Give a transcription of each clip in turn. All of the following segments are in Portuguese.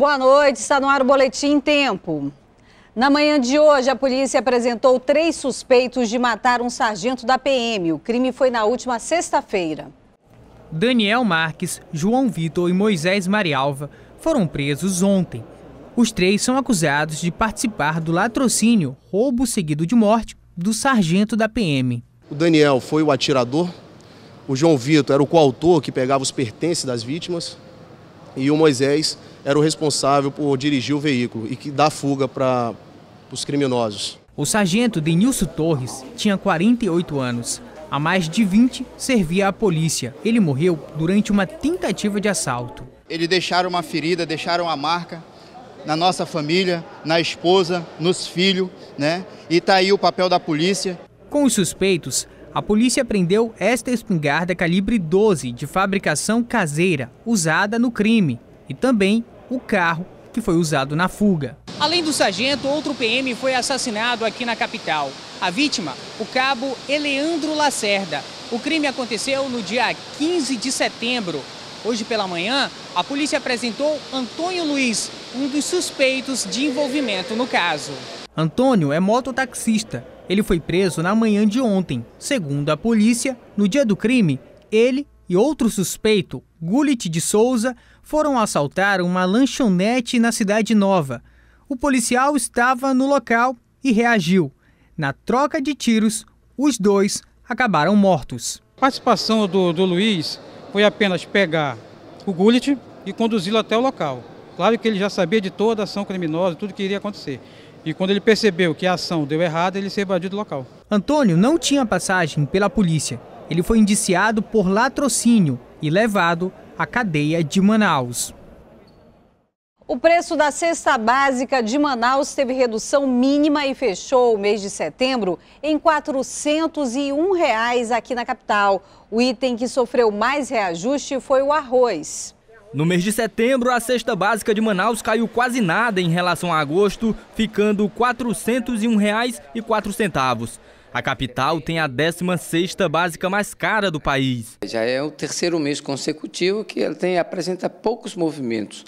Boa noite, está no ar o Boletim Tempo. Na manhã de hoje, a polícia apresentou três suspeitos de matar um sargento da PM. O crime foi na última sexta-feira. Daniel Marques, João Vitor e Moisés Marialva foram presos ontem. Os três são acusados de participar do latrocínio, roubo seguido de morte, do sargento da PM. O Daniel foi o atirador, o João Vitor era o coautor que pegava os pertences das vítimas e o Moisés era o responsável por dirigir o veículo e que dá fuga para os criminosos. O sargento Denilson Torres tinha 48 anos. Há mais de 20 servia à polícia. Ele morreu durante uma tentativa de assalto. Eles deixaram uma ferida, deixaram uma marca na nossa família, na esposa, nos filhos, né? E está aí o papel da polícia. Com os suspeitos, a polícia prendeu esta espingarda calibre 12 de fabricação caseira, usada no crime, e também o carro que foi usado na fuga. Além do sargento, outro PM foi assassinado aqui na capital. A vítima, o cabo Eleandro Lacerda. O crime aconteceu no dia 15 de setembro. Hoje pela manhã, a polícia apresentou Antônio Luiz, um dos suspeitos de envolvimento no caso. Antônio é mototaxista. Ele foi preso na manhã de ontem. Segundo a polícia, no dia do crime, ele e outro suspeito, Gullet de Souza, foram assaltar uma lanchonete na Cidade Nova. O policial estava no local e reagiu. Na troca de tiros, os dois acabaram mortos. A participação do, do Luiz foi apenas pegar o Gullet e conduzi-lo até o local. Claro que ele já sabia de toda a ação criminosa, tudo que iria acontecer. E quando ele percebeu que a ação deu errado, ele se evadiu do local. Antônio não tinha passagem pela polícia ele foi indiciado por latrocínio e levado à cadeia de Manaus. O preço da cesta básica de Manaus teve redução mínima e fechou o mês de setembro em R$ 401 reais aqui na capital. O item que sofreu mais reajuste foi o arroz. No mês de setembro, a cesta básica de Manaus caiu quase nada em relação a agosto, ficando R$ 401,04. A capital tem a 16ª básica mais cara do país. Já é o terceiro mês consecutivo que ela tem, apresenta poucos movimentos.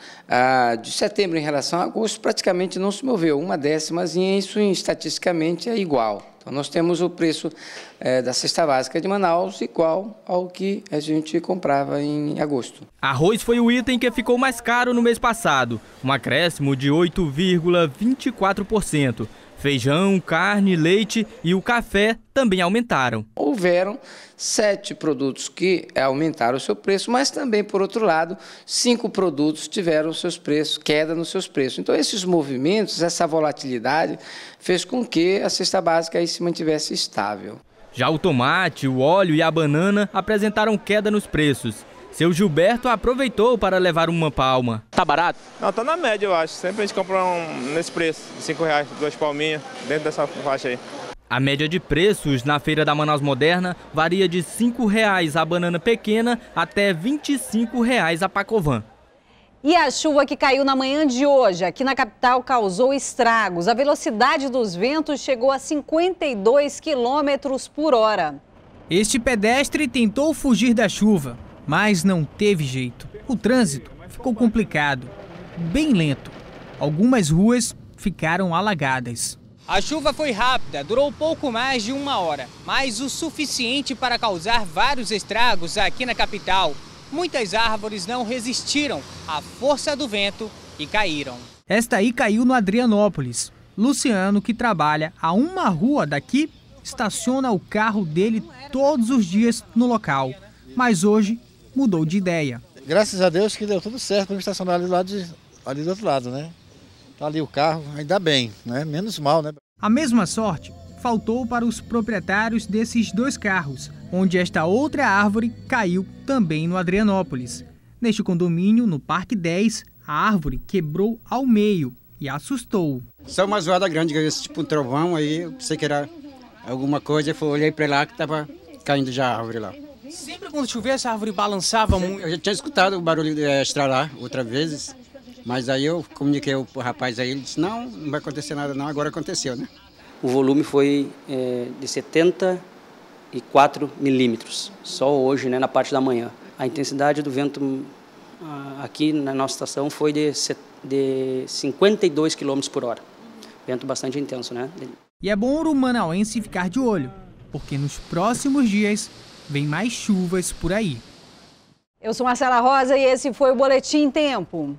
de setembro em relação a agosto praticamente não se moveu, uma décima, isso estatisticamente é igual. Então nós temos o preço eh, da cesta básica de Manaus igual ao que a gente comprava em agosto. Arroz foi o item que ficou mais caro no mês passado, um acréscimo de 8,24%. Feijão, carne, leite e o café também aumentaram. Houveram sete produtos que aumentaram o seu preço, mas também, por outro lado, cinco produtos tiveram seus preços, queda nos seus preços. Então, esses movimentos, essa volatilidade, fez com que a cesta básica aí se mantivesse estável. Já o tomate, o óleo e a banana apresentaram queda nos preços. Seu Gilberto aproveitou para levar uma palma. Tá barato? Não, tá na média, eu acho. Sempre a gente compra um, nesse preço, R$ reais, duas palminhas, dentro dessa faixa aí. A média de preços na Feira da Manaus Moderna varia de R$ 5,00 a banana pequena até R$ 25,00 a pacovan. E a chuva que caiu na manhã de hoje aqui na capital causou estragos. A velocidade dos ventos chegou a 52 quilômetros por hora. Este pedestre tentou fugir da chuva, mas não teve jeito. O trânsito ficou complicado, bem lento. Algumas ruas ficaram alagadas. A chuva foi rápida, durou pouco mais de uma hora, mas o suficiente para causar vários estragos aqui na capital. Muitas árvores não resistiram à força do vento e caíram. Esta aí caiu no Adrianópolis. Luciano, que trabalha a uma rua daqui, estaciona o carro dele todos os dias no local. Mas hoje mudou de ideia. Graças a Deus que deu tudo certo para estacionar ali do, lado de, ali do outro lado, né? Tá ali o carro, ainda bem, né? Menos mal, né? A mesma sorte faltou para os proprietários desses dois carros, onde esta outra árvore caiu também no Adrianópolis. Neste condomínio, no Parque 10, a árvore quebrou ao meio e assustou. Só uma zoada grande, esse tipo um trovão aí, eu pensei que era alguma coisa, eu olhei para lá que estava caindo já a árvore lá. Sim, quando chovesse a árvore balançava muito? Eu já tinha escutado o barulho de estralar outras vezes, mas aí eu comuniquei o rapaz aí, ele disse, não, não vai acontecer nada não, agora aconteceu, né? O volume foi é, de 74 milímetros, só hoje, né, na parte da manhã. A intensidade do vento ah, aqui na nossa estação foi de, de 52 km por hora. Vento bastante intenso, né? E é bom o manauense ficar de olho, porque nos próximos dias vem mais chuvas por aí. Eu sou Marcela Rosa e esse foi o Boletim Tempo.